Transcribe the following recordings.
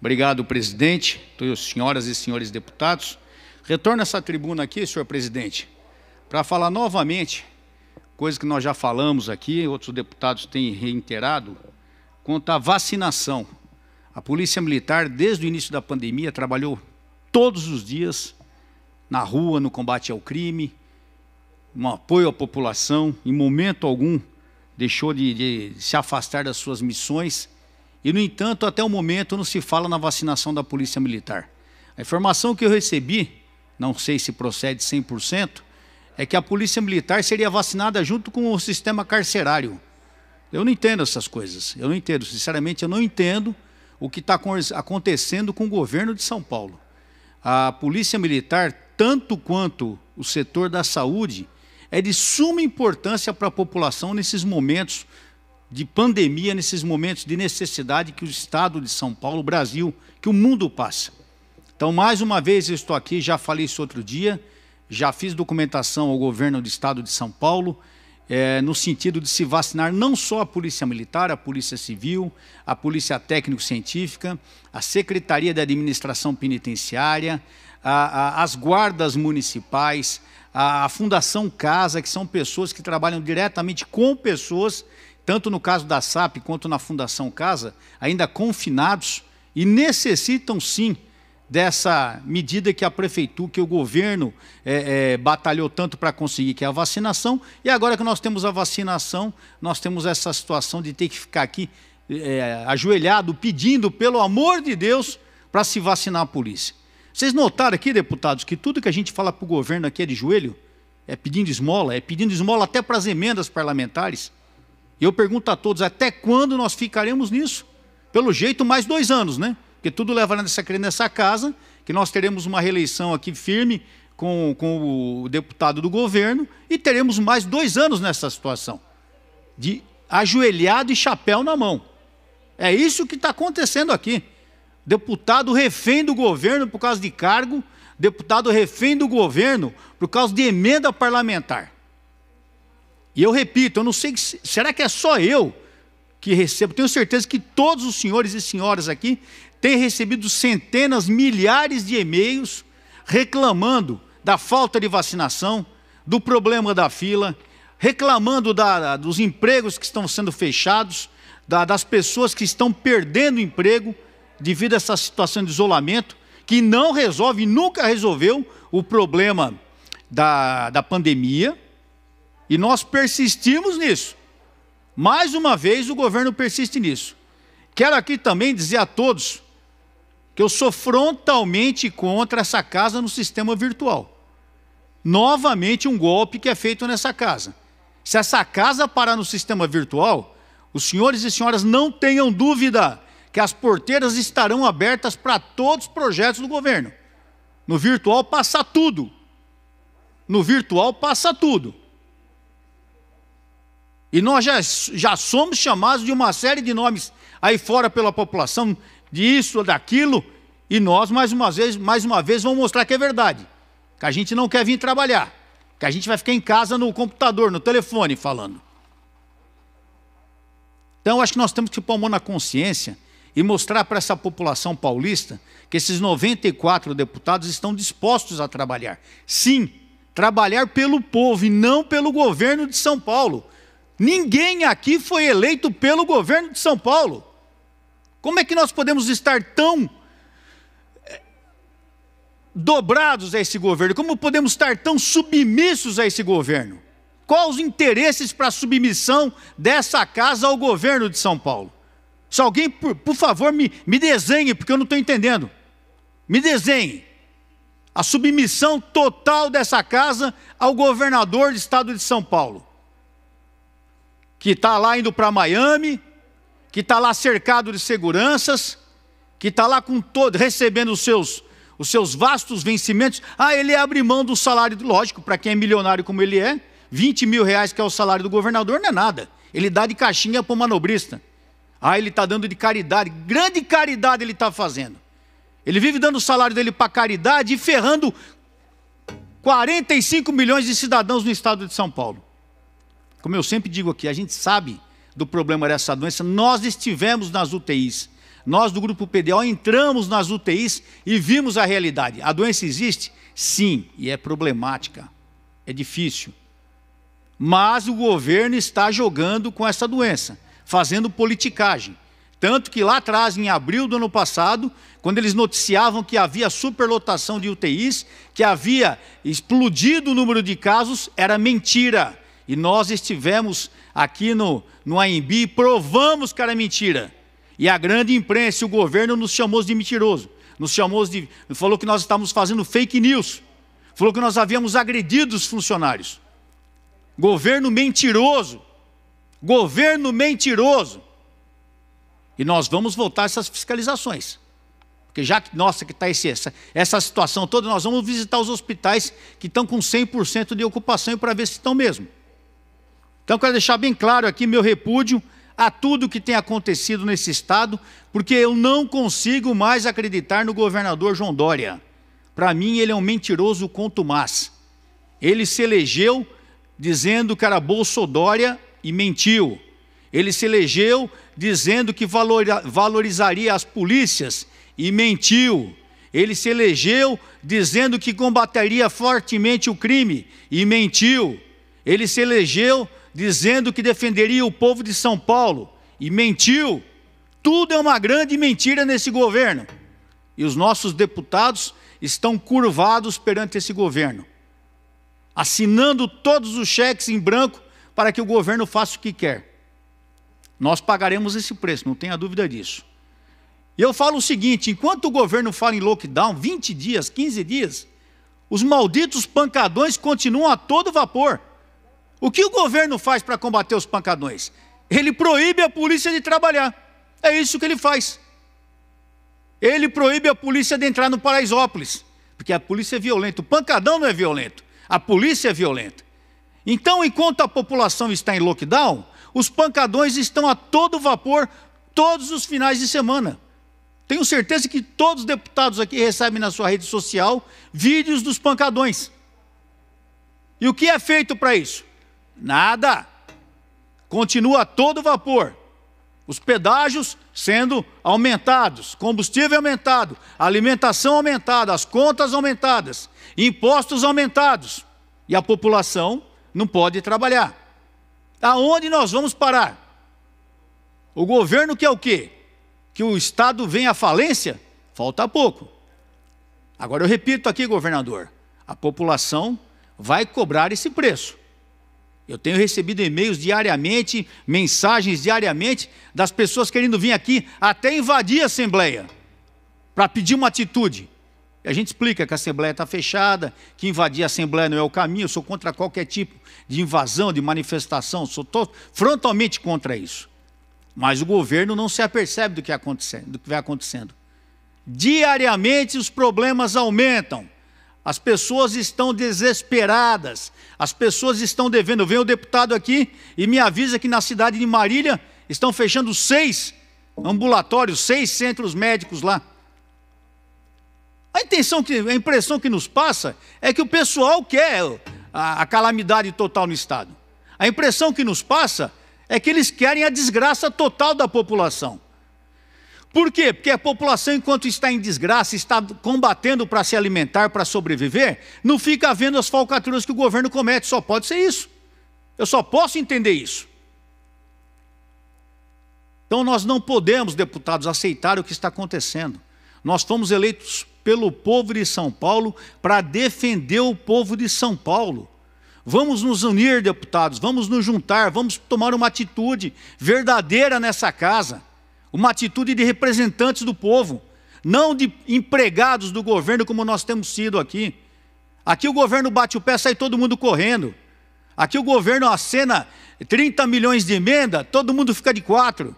Obrigado, presidente, senhoras e senhores deputados. Retorno a essa tribuna aqui, senhor presidente, para falar novamente, coisa que nós já falamos aqui, outros deputados têm reiterado, quanto à vacinação. A Polícia Militar, desde o início da pandemia, trabalhou todos os dias na rua, no combate ao crime, no apoio à população, em momento algum deixou de, de se afastar das suas missões e, no entanto, até o momento não se fala na vacinação da Polícia Militar. A informação que eu recebi, não sei se procede 100%, é que a Polícia Militar seria vacinada junto com o sistema carcerário. Eu não entendo essas coisas. Eu não entendo. Sinceramente, eu não entendo o que está acontecendo com o governo de São Paulo. A Polícia Militar, tanto quanto o setor da saúde, é de suma importância para a população nesses momentos de pandemia, nesses momentos de necessidade que o Estado de São Paulo, o Brasil, que o mundo passa. Então, mais uma vez, eu estou aqui, já falei isso outro dia, já fiz documentação ao governo do Estado de São Paulo, é, no sentido de se vacinar não só a Polícia Militar, a Polícia Civil, a Polícia Técnico-Científica, a Secretaria da Administração Penitenciária, a, a, as guardas municipais, a, a Fundação Casa, que são pessoas que trabalham diretamente com pessoas tanto no caso da SAP quanto na Fundação Casa, ainda confinados e necessitam sim dessa medida que a prefeitura, que o governo é, é, batalhou tanto para conseguir, que é a vacinação. E agora que nós temos a vacinação, nós temos essa situação de ter que ficar aqui é, ajoelhado, pedindo, pelo amor de Deus, para se vacinar a polícia. Vocês notaram aqui, deputados, que tudo que a gente fala para o governo aqui é de joelho? É pedindo esmola? É pedindo esmola até para as emendas parlamentares? E eu pergunto a todos: até quando nós ficaremos nisso? Pelo jeito, mais dois anos, né? Porque tudo leva nessa, nessa casa, que nós teremos uma reeleição aqui firme com, com o deputado do governo e teremos mais dois anos nessa situação de ajoelhado e chapéu na mão. É isso que está acontecendo aqui. Deputado refém do governo por causa de cargo, deputado refém do governo por causa de emenda parlamentar. E eu repito, eu não sei, será que é só eu que recebo? Tenho certeza que todos os senhores e senhoras aqui têm recebido centenas, milhares de e-mails reclamando da falta de vacinação, do problema da fila, reclamando da, dos empregos que estão sendo fechados, da, das pessoas que estão perdendo emprego devido a essa situação de isolamento, que não resolve, nunca resolveu o problema da, da pandemia e nós persistimos nisso. Mais uma vez, o governo persiste nisso. Quero aqui também dizer a todos que eu sou frontalmente contra essa casa no sistema virtual. Novamente, um golpe que é feito nessa casa. Se essa casa parar no sistema virtual, os senhores e senhoras não tenham dúvida que as porteiras estarão abertas para todos os projetos do governo. No virtual passa tudo. No virtual passa tudo. E nós já, já somos chamados de uma série de nomes aí fora pela população, de isso, daquilo, e nós, mais uma vez, mais uma vez, vamos mostrar que é verdade. Que a gente não quer vir trabalhar, que a gente vai ficar em casa no computador, no telefone falando. Então, acho que nós temos que pôr a mão na consciência e mostrar para essa população paulista que esses 94 deputados estão dispostos a trabalhar. Sim, trabalhar pelo povo e não pelo governo de São Paulo. Ninguém aqui foi eleito pelo governo de São Paulo. Como é que nós podemos estar tão eh, dobrados a esse governo? Como podemos estar tão submissos a esse governo? Quais os interesses para a submissão dessa casa ao governo de São Paulo? Se alguém, por, por favor, me, me desenhe, porque eu não estou entendendo. Me desenhe. A submissão total dessa casa ao governador do estado de São Paulo que está lá indo para Miami, que está lá cercado de seguranças, que está lá com todo, recebendo os seus, os seus vastos vencimentos. Ah, ele abre mão do salário, lógico, para quem é milionário como ele é, 20 mil reais que é o salário do governador não é nada. Ele dá de caixinha para o manobrista. Ah, ele está dando de caridade, grande caridade ele está fazendo. Ele vive dando o salário dele para caridade e ferrando 45 milhões de cidadãos no estado de São Paulo. Como eu sempre digo aqui, a gente sabe do problema dessa doença, nós estivemos nas UTIs. Nós do grupo PDO entramos nas UTIs e vimos a realidade. A doença existe? Sim, e é problemática. É difícil. Mas o governo está jogando com essa doença, fazendo politicagem. Tanto que lá atrás, em abril do ano passado, quando eles noticiavam que havia superlotação de UTIs, que havia explodido o número de casos, era mentira. E nós estivemos aqui no, no AMB e provamos que era mentira. E a grande imprensa, o governo nos chamou de mentiroso. Nos chamou de. Falou que nós estávamos fazendo fake news. Falou que nós havíamos agredido os funcionários. Governo mentiroso. Governo mentiroso. E nós vamos voltar essas fiscalizações. Porque já que, nossa, que está essa, essa situação toda, nós vamos visitar os hospitais que estão com 100% de ocupação para ver se estão mesmo. Então, quero deixar bem claro aqui meu repúdio a tudo que tem acontecido nesse estado, porque eu não consigo mais acreditar no governador João Dória. Para mim, ele é um mentiroso contumaz. Ele se elegeu dizendo que era Bolsodória e mentiu. Ele se elegeu dizendo que valorizaria as polícias e mentiu. Ele se elegeu dizendo que combateria fortemente o crime e mentiu. Ele se elegeu dizendo que defenderia o povo de São Paulo e mentiu. Tudo é uma grande mentira nesse governo. E os nossos deputados estão curvados perante esse governo, assinando todos os cheques em branco para que o governo faça o que quer. Nós pagaremos esse preço, não tenha dúvida disso. E eu falo o seguinte: enquanto o governo fala em lockdown, 20 dias, 15 dias, os malditos pancadões continuam a todo vapor. O que o governo faz para combater os pancadões? Ele proíbe a polícia de trabalhar. É isso que ele faz. Ele proíbe a polícia de entrar no Paraisópolis, porque a polícia é violenta. O pancadão não é violento, a polícia é violenta. Então, enquanto a população está em lockdown, os pancadões estão a todo vapor todos os finais de semana. Tenho certeza que todos os deputados aqui recebem na sua rede social vídeos dos pancadões. E o que é feito para isso? Nada. Continua todo vapor. Os pedágios sendo aumentados, combustível aumentado, alimentação aumentada, as contas aumentadas, impostos aumentados. E a população não pode trabalhar. Aonde nós vamos parar? O governo quer o quê? Que o Estado venha à falência? Falta pouco. Agora eu repito aqui, governador, a população vai cobrar esse preço. Eu tenho recebido e-mails diariamente, mensagens diariamente, das pessoas querendo vir aqui até invadir a Assembleia para pedir uma atitude. E a gente explica que a Assembleia está fechada, que invadir a Assembleia não é o caminho, eu sou contra qualquer tipo de invasão, de manifestação, sou frontalmente contra isso. Mas o governo não se apercebe do que, acontecendo, do que vai acontecendo. Diariamente os problemas aumentam. As pessoas estão desesperadas, as pessoas estão devendo. Vem o deputado aqui e me avisa que na cidade de Marília estão fechando seis ambulatórios, seis centros médicos lá. A intenção que, a impressão que nos passa é que o pessoal quer a, a calamidade total no estado. A impressão que nos passa é que eles querem a desgraça total da população. Por quê? Porque a população, enquanto está em desgraça, está combatendo para se alimentar, para sobreviver, não fica vendo as falcatruas que o governo comete. Só pode ser isso. Eu só posso entender isso. Então nós não podemos, deputados, aceitar o que está acontecendo. Nós fomos eleitos pelo povo de São Paulo para defender o povo de São Paulo. Vamos nos unir, deputados, vamos nos juntar, vamos tomar uma atitude verdadeira nessa casa uma atitude de representantes do povo, não de empregados do governo como nós temos sido aqui. Aqui o governo bate o pé, sai todo mundo correndo. Aqui o governo acena 30 milhões de emenda, todo mundo fica de quatro.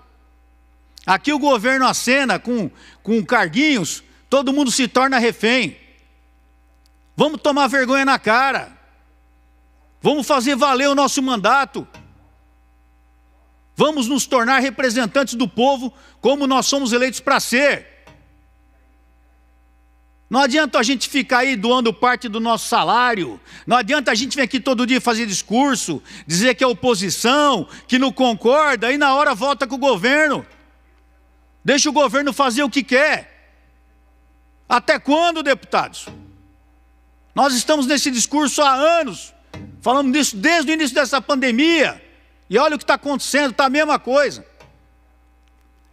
Aqui o governo acena com, com carguinhos, todo mundo se torna refém. Vamos tomar vergonha na cara. Vamos fazer valer o nosso mandato. Vamos nos tornar representantes do povo como nós somos eleitos para ser. Não adianta a gente ficar aí doando parte do nosso salário. Não adianta a gente vir aqui todo dia fazer discurso, dizer que é oposição, que não concorda e na hora volta com o governo. Deixa o governo fazer o que quer. Até quando, deputados? Nós estamos nesse discurso há anos. Falamos disso desde o início dessa pandemia. E olha o que está acontecendo, está a mesma coisa.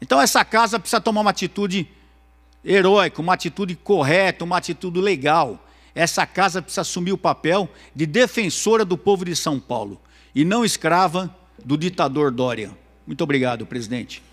Então essa casa precisa tomar uma atitude heróica, uma atitude correta, uma atitude legal. Essa casa precisa assumir o papel de defensora do povo de São Paulo e não escrava do ditador Dória. Muito obrigado, presidente.